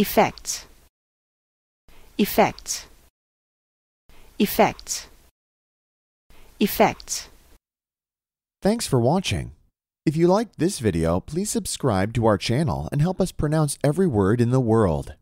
Effect. Effect. Effect. Effect. Thanks for watching. If you liked this video, please subscribe to our channel and help us pronounce every word in the world.